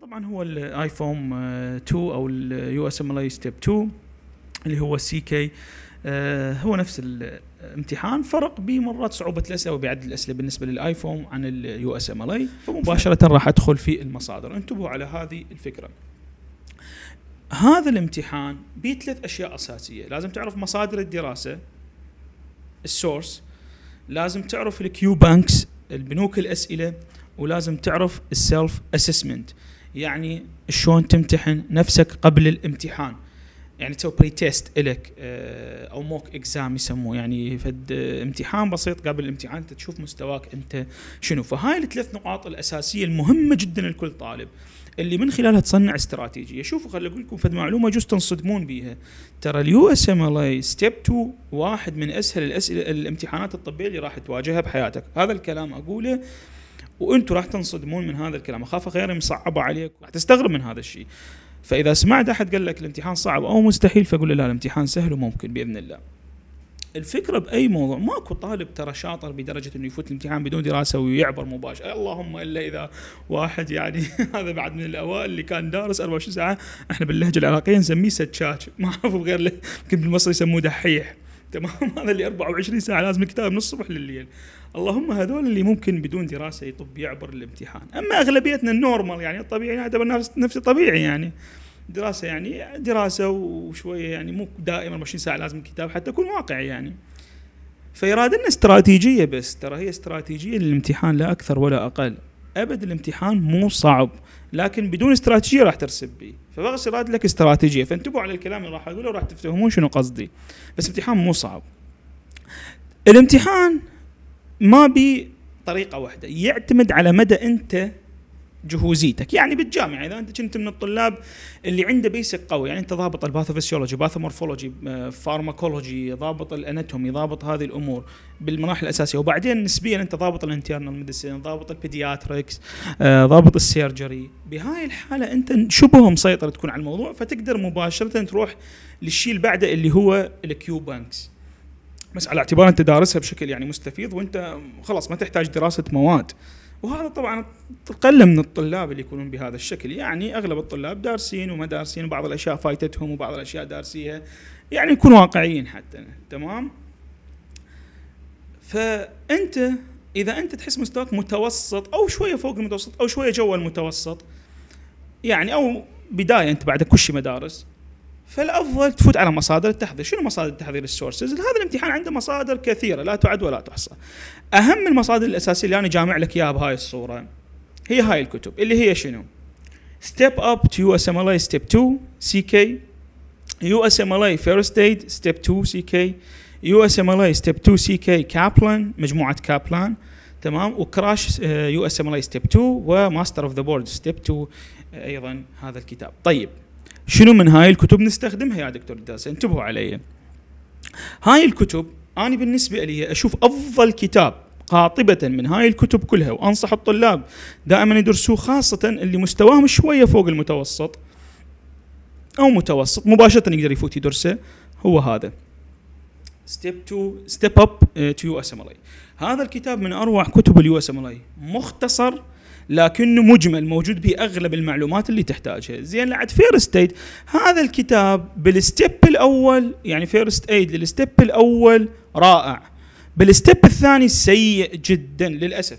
طبعا هو الايفون 2 آه، او اليو اس ام ال اي ستيب 2 اللي هو السي كي آه، هو نفس الامتحان فرق بمرات صعوبه الاسئله وبعد الاسئله بالنسبه للايفون عن اليو اس ام ال اي فمباشره راح ادخل في المصادر انتبهوا على هذه الفكره هذا الامتحان به ثلاث اشياء اساسيه لازم تعرف مصادر الدراسه السورس لازم تعرف الكيو بانكس البنوك الاسئله ولازم تعرف السيلف اسسمنت يعني شلون تمتحن نفسك قبل الامتحان يعني تسوي بري تيست الك آه، او موك اكزام يسموه يعني فد آه، امتحان بسيط قبل الامتحان انت تشوف مستواك انت شنو فهاي الثلاث نقاط الاساسيه المهمه جدا لكل طالب اللي من خلالها تصنع استراتيجيه شوفوا خليني اقول لكم فد معلومه جوز تنصدمون بيها ترى اليو اس ام ال اي ستيب 2 واحد من اسهل الاسئله الامتحانات الطبيه اللي راح تواجهها بحياتك هذا الكلام اقوله وانتم راح تنصدمون من هذا الكلام اخاف غيري مصعبه عليكم راح تستغرب من هذا الشيء فاذا سمعت احد قال لك الامتحان صعب او مستحيل فقول له لا الامتحان سهل وممكن باذن الله الفكره باي موضوع ماكو طالب ترى شاطر بدرجه انه يفوت الامتحان بدون دراسه ويعبر مباشره اللهم الا اذا واحد يعني هذا بعد من الاوائل اللي كان دارس 24 ساعه احنا باللهجه العراقيه نسميه سجاج ما اعرف غير يمكن بالمصري يسموه دحيح تمام هذا اللي 24 ساعه لازم كتاب من الصبح لليل اللهم هذول اللي ممكن بدون دراسه يطب يعبر الامتحان اما اغلبيتنا النورمال يعني الطبيعي يعني نفس نفسي طبيعي يعني دراسه يعني دراسه وشويه يعني مو دائما 24 ساعه لازم كتاب حتى اكون واقعي يعني لنا استراتيجيه بس ترى هي استراتيجيه للامتحان لا اكثر ولا اقل ابد الامتحان مو صعب لكن بدون استراتيجيه راح ترسب بيه فبغسل راد لك استراتيجيه فانتبهوا على الكلام اللي راح اقوله راح تفهمون شنو قصدي بس امتحان مو صعب الامتحان ما بي طريقه واحده يعتمد على مدى انت جهوزيتك يعني بالجامعه اذا انت كنت من الطلاب اللي عنده بيسك قوي يعني انت ضابط الباثوفيسيولوجي باثومورفولوجي آه، فارماكولوجي ضابط الاناتومي ضابط هذه الامور بالمراحل الاساسيه وبعدين نسبيا انت ضابط الانترنال ميديسين ضابط البيدياتريكس آه، ضابط السيرجري بهاي الحاله انت شبه مسيطر تكون على الموضوع فتقدر مباشره تروح للشيء اللي بعده اللي هو الكيو بانكس بس على اعتبار انت دارسها بشكل يعني مستفيض وانت خلاص ما تحتاج دراسه مواد وهذا طبعا قل من الطلاب اللي يكونون بهذا الشكل يعني اغلب الطلاب دارسين وما دارسين وبعض الاشياء فايتتهم وبعض الاشياء دارسيها يعني نكون واقعيين حتى تمام فانت اذا انت تحس مستواك متوسط او شويه فوق المتوسط او شويه جوا المتوسط يعني او بدايه انت بعد كل شيء مدارس فالافضل تفوت على مصادر التحضير، شنو مصادر التحضير السورسز؟ هذا الامتحان عنده مصادر كثيره لا تعد ولا تحصى. اهم المصادر الاساسيه اللي انا جامع لك اياها بهاي الصوره هي هاي الكتب اللي هي شنو؟ ستيب اب تو اس ام ال اي ستيب 2 سي كي يو اس ام ال اي فيرست ايد ستيب 2 سي كي يو اس ام ال اي ستيب 2 سي كي كابلان مجموعه كابلان تمام وكراش يو اس ام ال اي ستيب 2 وماستر اوف ذا بورد ستيب 2 ايضا هذا الكتاب طيب شنو من هاي الكتب نستخدمها يا دكتور الدراسة انتبهوا علي هاي الكتب أنا بالنسبة لي أشوف أفضل كتاب قاطبة من هاي الكتب كلها وأنصح الطلاب دائما يدرسوه خاصة اللي مستواهم شوية فوق المتوسط أو متوسط مباشرة يقدر يفوت يدرسه هو هذا ستيب تو ستيب اب تو يو اس ام هذا الكتاب من اروع كتب اليو اس ام مختصر لكنه مجمل موجود به اغلب المعلومات اللي تحتاجها زين لعد فيرست ايد هذا الكتاب بالستيب الاول يعني فيرست ايد للستيب الاول رائع بالستيب الثاني سيء جدا للاسف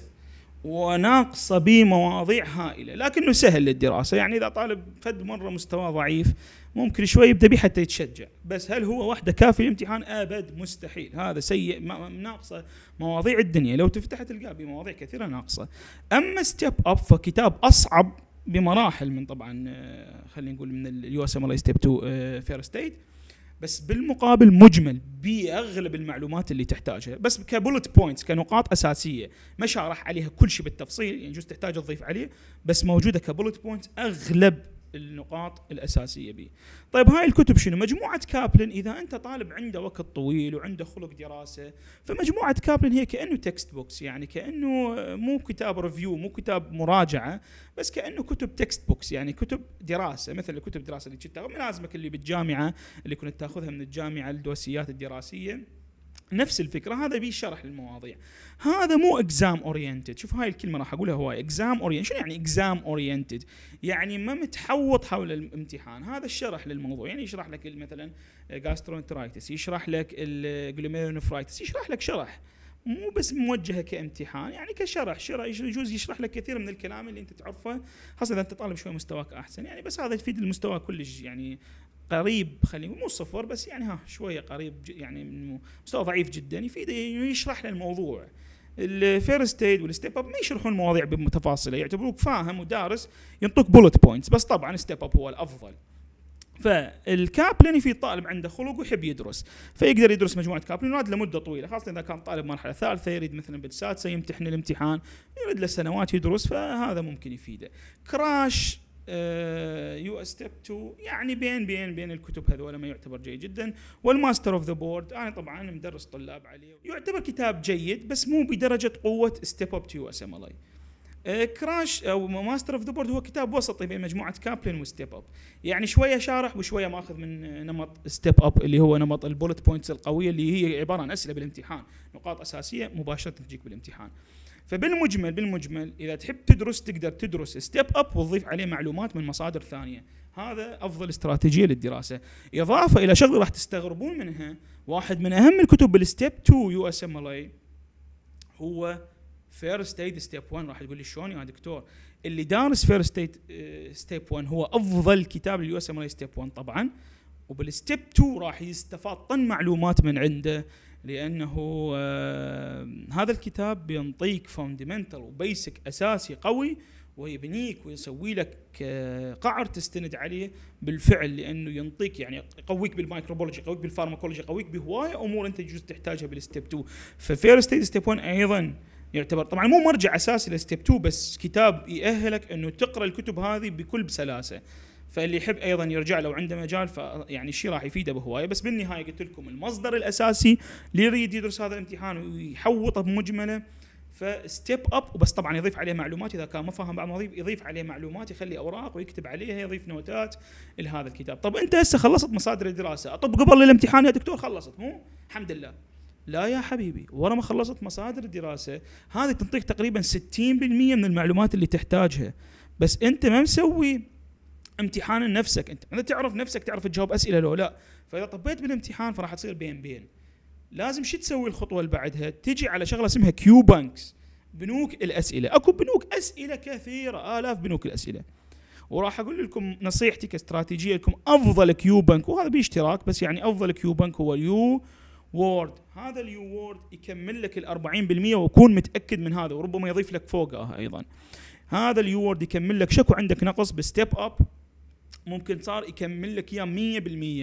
وناقصه بمواضيع هائله لكنه سهل للدراسه يعني اذا طالب فد مره مستواه ضعيف ممكن شوي يبدا به حتى يتشجع بس هل هو وحده كافي للامتحان ابد مستحيل هذا سيء ناقصه مواضيع الدنيا لو تفتح تلقاه بمواضيع كثيره ناقصه اما ستيب اب فكتاب اصعب بمراحل من طبعا آه، خلينا نقول من اليو اس ام ال ستيب 2 فيرست ستيت بس بالمقابل مجمل باغلب المعلومات اللي تحتاجها بس كبولت بوينتس كنقاط اساسيه ما شارح عليها كل شيء بالتفصيل يعني جوز تحتاج تضيف عليه بس موجوده كبولت بوينتس اغلب النقاط الاساسيه به. طيب هاي الكتب شنو؟ مجموعه كابلن اذا انت طالب عنده وقت طويل وعنده خلق دراسه فمجموعه كابلن هي كانه تكست بوكس يعني كانه مو كتاب ريفيو مو كتاب مراجعه بس كانه كتب تكست بوكس يعني كتب دراسه مثل كتب الدراسه اللي كنت ملازمك اللي بالجامعه اللي كنت تاخذها من الجامعه الدوسيات الدراسيه نفس الفكره هذا بي شرح للمواضيع هذا مو اكزام اورينتد شوف هاي الكلمه راح اقولها هواي اكزام اورينتد شنو يعني اكزام اورينتد يعني ما متحوط حول الامتحان هذا الشرح للموضوع يعني يشرح لك مثلا جاسترونترايتس يشرح لك الجلوميرونفرايتس يشرح لك شرح مو بس موجهه كامتحان يعني كشرح شرح يجوز يشرح لك كثير من الكلام اللي انت تعرفه خاصه اذا انت طالب شوي مستواك احسن يعني بس هذا يفيد المستوى كلش يعني قريب خلينا مو صفر بس يعني ها شويه قريب يعني مستوى ضعيف جدا يفيد يشرح له الموضوع الفيرست ايد والستيب اب ما يشرحون مواضيع بمتفاصيله يعتبروك فاهم ودارس ينطوك بولت بوينتس بس طبعا ستيب اب هو الافضل فالكابلن في طالب عنده خلق ويحب يدرس فيقدر يدرس مجموعه كابلنات لمده طويله خاصه اذا كان طالب مرحله ثالثه يريد مثلا بالسادسه يمتحن الامتحان يريد له سنوات يدرس فهذا ممكن يفيده كراش آه، يو اس ستيب 2 يعني بين بين بين الكتب هذول ما يعتبر جيد جدا والماستر اوف ذا بورد انا طبعا مدرس طلاب عليه يعتبر كتاب جيد بس مو بدرجه قوه ستيب اب تو يو اس ام ال اي آه، كراش او ماستر اوف ذا بورد هو كتاب وسطي بين مجموعه كابلن وستيب اب يعني شويه شارح وشويه ماخذ من آه، نمط ستيب اب اللي هو نمط البولت بوينتس القويه اللي هي عباره عن اسئله بالامتحان نقاط اساسيه مباشره تجيك بالامتحان فبالمجمل بالمجمل اذا تحب تدرس تقدر تدرس ستيب اب وتضيف عليه معلومات من مصادر ثانيه هذا افضل استراتيجيه للدراسه اضافه الى شغله راح تستغربون منها واحد من اهم الكتب بالستيب 2 يو اس ام ال إيه هو فيرست ايد ستيب 1 راح تقول لي شلون يا آه، دكتور اللي دارس فيرست ايد ستيب 1 هو افضل كتاب لليو اس ام اي ستيب 1 طبعا وبالستيب 2 راح يستفاد طن معلومات من عنده لانه آه هذا الكتاب بينطيك فاندمنتال وبيسك اساسي قوي ويبنيك ويسوي لك آه قعر تستند عليه بالفعل لانه ينطيك يعني يقويك بالمايكروبولوجي يقويك بالفارماكولوجي يقويك بهوايه امور انت يجوز تحتاجها بالستيب 2 ففيرست ستيب 1 ايضا يعتبر طبعا مو مرجع اساسي لستيب 2 بس كتاب يأهلك انه تقرا الكتب هذه بكل سلاسه فاللي يحب ايضا يرجع لو عنده مجال فيعني الشيء راح يفيده بهوايه بس بالنهايه قلت لكم المصدر الاساسي اللي يريد يدرس هذا الامتحان ويحوطه بمجمله فستيب اب وبس طبعا يضيف عليه معلومات اذا كان ما فاهم بعض المواضيع يضيف عليه معلومات يخلي اوراق ويكتب عليها يضيف نوتات لهذا الكتاب، طب انت هسه خلصت مصادر الدراسه، طب قبل الامتحان يا دكتور خلصت مو؟ الحمد لله. لا يا حبيبي ورا ما خلصت مصادر الدراسه هذه تنطيك تقريبا 60% من المعلومات اللي تحتاجها بس انت ما مسوي امتحان لنفسك انت انت تعرف نفسك تعرف تجاوب اسئله لو لا فاذا طبيت بالامتحان فراح تصير بين بين لازم شو تسوي الخطوه اللي بعدها تجي على شغله اسمها كيو بانكس بنوك الاسئله اكو بنوك اسئله كثيره الاف بنوك الاسئله وراح اقول لكم نصيحتي كاستراتيجيه لكم افضل كيو بنك وهذا باشتراك بس يعني افضل كيو بنك هو اليو وورد هذا اليو وورد يكمل لك ال 40% وكون متاكد من هذا وربما يضيف لك فوقها ايضا هذا اليو وورد يكمل لك شكو عندك نقص بستيب اب ممكن صار يكمل لك اياه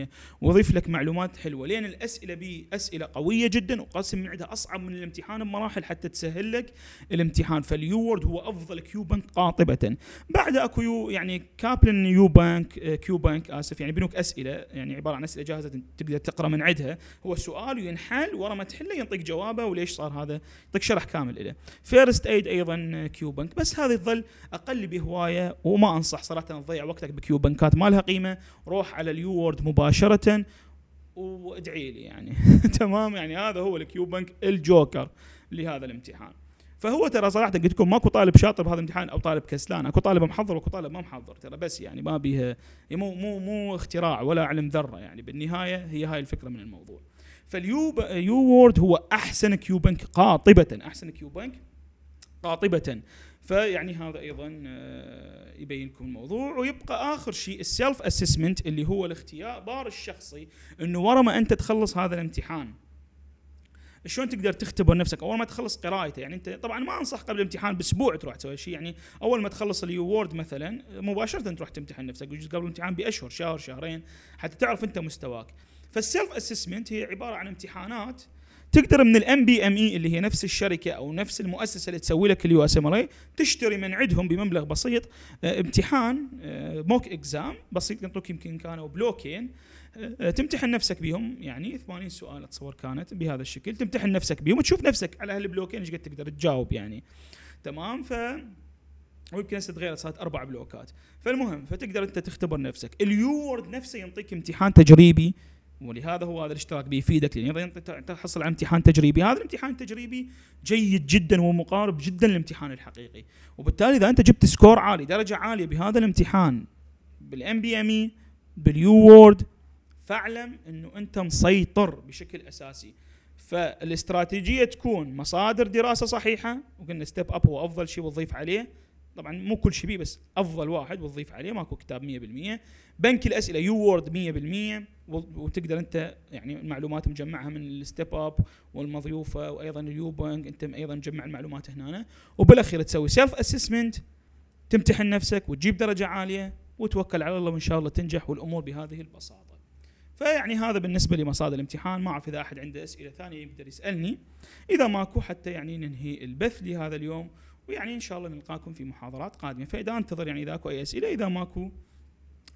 100% ويضيف لك معلومات حلوه لان الاسئله بي اسئله قويه جدا وقسم من عندها اصعب من الامتحان بمراحل حتى تسهل لك الامتحان فاليورد هو افضل كيو بنك قاطبه بعد اكو يعني كابلن يو بنك آه، كيو بنك اسف يعني بنوك اسئله يعني عباره عن اسئله جاهزه تقدر تقرا من عندها هو سؤال وينحل ورا ما تحله ينطيك جوابه وليش صار هذا يعطيك شرح كامل له فيرست ايد ايضا كيو بنك بس هذه تظل اقل بهوايه وما انصح صراحه تضيع وقتك بكيو بنكات ما لها قيمه روح على اليو وورد مباشره وادعي لي يعني تمام يعني هذا هو الكيو بنك الجوكر لهذا الامتحان فهو ترى صراحه قلت لكم ماكو طالب شاطر بهذا الامتحان او طالب كسلان اكو طالب محضر واكو طالب ما محضر ترى بس يعني ما بيها يعني مو مو مو اختراع ولا علم ذره يعني بالنهايه هي هاي الفكره من الموضوع فاليو يو وورد هو احسن كيو بنك قاطبه احسن كيو بنك قاطبه فيعني هذا ايضا آه، يبين لكم الموضوع ويبقى اخر شيء السيلف اسسمنت اللي هو الاختيار الشخصي انه ورا ما انت تخلص هذا الامتحان شلون تقدر تختبر نفسك اول ما تخلص قرايته يعني انت طبعا ما انصح قبل الامتحان باسبوع تروح تسوي شيء يعني اول ما تخلص اليوورد مثلا مباشره تروح تمتحن نفسك يجوز قبل الامتحان باشهر شهر شهرين حتى تعرف انت مستواك فالسيلف اسسمنت هي عباره عن امتحانات تقدر من الام بي ام اي اللي هي نفس الشركه او نفس المؤسسه اللي تسوي لك اليو اس ام ار اي تشتري من عندهم بمبلغ بسيط آه، امتحان موك آه، اكزام بسيط ينطوك يمكن كانوا آه، بلوكين تمتحن نفسك بهم يعني 80 سؤال اتصور كانت بهذا الشكل تمتحن نفسك بهم وتشوف نفسك على هالبلوكين ايش قد تقدر تجاوب يعني تمام ف ويمكن هسه تغيرت صارت اربع بلوكات فالمهم فتقدر انت تختبر نفسك وورد نفسه ينطيك امتحان تجريبي ولهذا هو هذا الاشتراك بيفيدك لان تحصل على امتحان تجريبي هذا الامتحان التجريبي جيد جدا ومقارب جدا للامتحان الحقيقي وبالتالي اذا انت جبت سكور عالي درجه عاليه بهذا الامتحان بالام بي ام اي باليو وورد فاعلم انه انت مسيطر بشكل اساسي فالاستراتيجيه تكون مصادر دراسه صحيحه وقلنا ستيب اب هو افضل شيء وتضيف عليه طبعا مو كل شيء بس افضل واحد وتضيف عليه ماكو كتاب 100% بنك الاسئله يو وورد 100% وتقدر انت يعني المعلومات مجمعها من الستيب اب والمضيوفه وايضا اليوبنج انت ايضا مجمع المعلومات هنا وبالاخير تسوي سيلف اسسمنت تمتحن نفسك وتجيب درجه عاليه وتوكل على الله وان شاء الله تنجح والامور بهذه البساطه. فيعني هذا بالنسبه لمصادر الامتحان ما اعرف اذا احد عنده اسئله ثانيه يقدر يسالني اذا ماكو حتى يعني ننهي البث لهذا اليوم ويعني ان شاء الله نلقاكم في محاضرات قادمه فاذا انتظر يعني اذا اكو اي اسئله اذا ماكو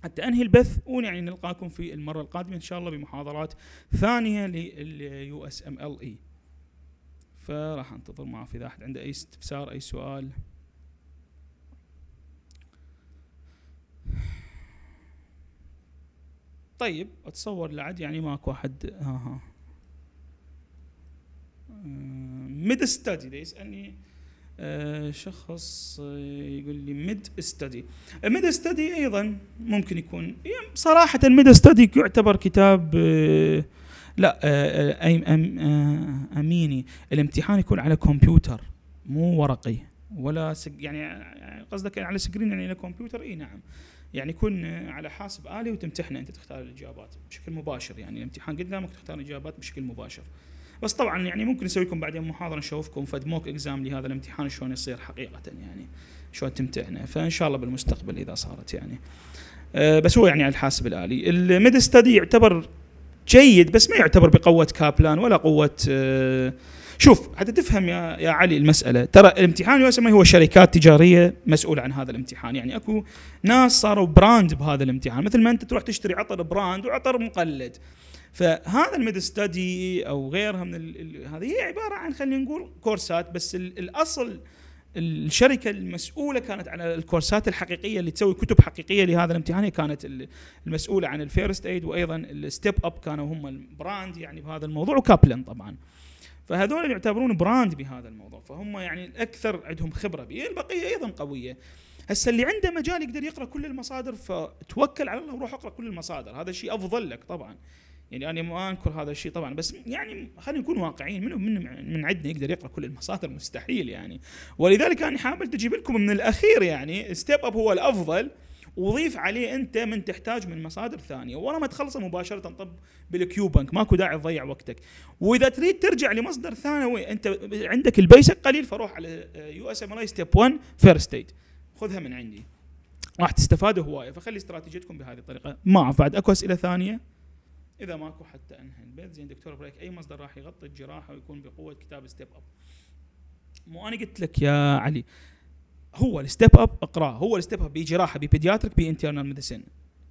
حتى انهي البث ونعني نلقاكم في المره القادمه ان شاء الله بمحاضرات ثانيه لليو اس ام ال اي فراح انتظر اعرف اذا احد عنده اي استفسار اي سؤال طيب اتصور لعد يعني ماكو احد ها آه، آه. ها آه، ميد ستادي يسالني آه، شخص آه، يقول لي ميد ستدي ميد ستدي ايضا ممكن يكون يعني صراحه ميد ستدي يعتبر كتاب آه، لا اميني الامتحان يكون على كمبيوتر مو ورقي ولا يعني قصدك على سكرين يعني على كمبيوتر اي نعم يعني يكون على حاسب آلي وتمتحنه أنت تختار الإجابات بشكل مباشر يعني الامتحان قدامك تختار الإجابات بشكل مباشر بس طبعا يعني ممكن نسوي لكم بعدين محاضره نشوفكم فد موك اكزام لهذا الامتحان شلون يصير حقيقه يعني شلون تمتهنه فان شاء الله بالمستقبل اذا صارت يعني أه بس هو يعني على الحاسب الالي الميد ستدي يعتبر جيد بس ما يعتبر بقوه كابلان ولا قوه أه شوف حتى تفهم يا يا علي المساله ترى الامتحان ما هو شركات تجاريه مسؤوله عن هذا الامتحان يعني اكو ناس صاروا براند بهذا الامتحان مثل ما انت تروح تشتري عطر براند وعطر مقلد فهذا الميد ستدي او غيرها من هذه هي عباره عن خلينا نقول كورسات بس الاصل الشركه المسؤوله كانت على الكورسات الحقيقيه اللي تسوي كتب حقيقيه لهذا الامتحان هي كانت المسؤوله عن الفيرست ايد وايضا الستيب اب كانوا هم البراند يعني بهذا الموضوع وكابلن طبعا. فهذول يعتبرون براند بهذا الموضوع فهم يعني الاكثر عندهم خبره به البقيه ايضا قويه هسه اللي عنده مجال يقدر يقرا كل المصادر فتوكل على الله وروح اقرا كل المصادر هذا شيء افضل لك طبعا يعني انا ما انكر هذا الشيء طبعا بس يعني خلينا نكون واقعيين منو من من عندنا يقدر يقرا كل المصادر مستحيل يعني ولذلك انا حاولت اجيب لكم من الاخير يعني ستيب اب هو الافضل وضيف عليه انت من تحتاج من مصادر ثانيه ورا ما تخلصه مباشره طب بالكيو بنك ماكو داعي تضيع وقتك واذا تريد ترجع لمصدر ثانوي انت عندك البيسك قليل فروح على يو اس ام اي ستيب 1 فيرست ايد خذها من عندي راح تستفادوا هوايه فخلي استراتيجيتكم بهذه الطريقه ما اعرف بعد اكو اسئله ثانيه اذا ماكو حتى انهي البيت زين دكتور بريك اي مصدر راح يغطي الجراحه ويكون بقوه كتاب ستيب اب مو انا قلت لك يا علي هو الستيب اب اقراه هو الستيب اب بجراحه ببيدياتريك بانترنال ميديسين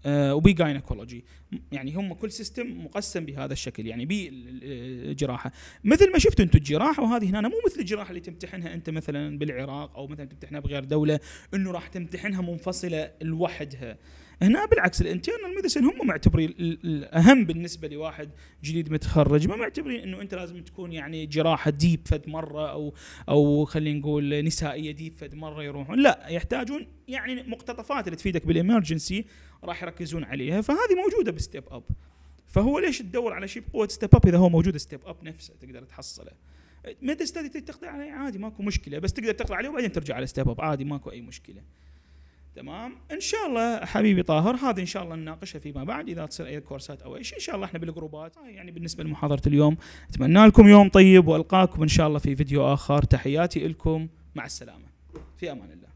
آه وبجاينكولوجي يعني هم كل سيستم مقسم بهذا الشكل يعني بجراحة آه، مثل ما شفتوا انتم الجراحه وهذه هنا مو مثل الجراحه اللي تمتحنها انت مثلا بالعراق او مثلا تمتحنها بغير دوله انه راح تمتحنها منفصله لوحدها هنا بالعكس الانترنال ميديسن هم معتبرين الاهم بالنسبه لواحد جديد متخرج ما معتبرين انه انت لازم تكون يعني جراحه ديب فد مره او او خلينا نقول نسائيه ديب فد مره يروحون لا يحتاجون يعني مقتطفات اللي تفيدك بالامرجنسي راح يركزون عليها فهذه موجوده بستيب اب فهو ليش تدور على شيء بقوه ستيب اب اذا هو موجود ستيب اب نفسه تقدر تحصله ميد ستادي تقضي عليه عادي ماكو مشكله بس تقدر تقضي عليه وبعدين ترجع على ستيب اب عادي ماكو اي مشكله تمام ان شاء الله حبيبي طاهر هذه ان شاء الله نناقشها فيما بعد اذا تصير اي كورسات او اي شيء ان شاء الله احنا بالجروبات يعني بالنسبه لمحاضره اليوم اتمنى لكم يوم طيب والقاكم ان شاء الله في فيديو اخر تحياتي لكم مع السلامه في امان الله